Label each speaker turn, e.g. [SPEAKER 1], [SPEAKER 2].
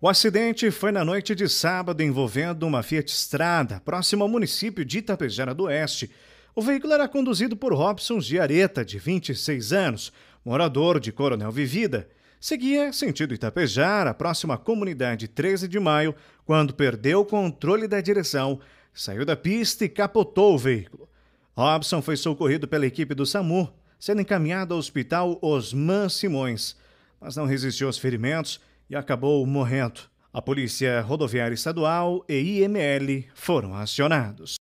[SPEAKER 1] O acidente foi na noite de sábado envolvendo uma Fiat Strada, próximo ao município de Itapejara do Oeste. O veículo era conduzido por Robson Giareta, de 26 anos, morador de Coronel Vivida. Seguia sentido Itapejara, próximo à comunidade 13 de maio, quando perdeu o controle da direção, saiu da pista e capotou o veículo. Robson foi socorrido pela equipe do SAMU, sendo encaminhado ao hospital Osman Simões, mas não resistiu aos ferimentos e acabou morrendo. A Polícia Rodoviária Estadual e IML foram acionados.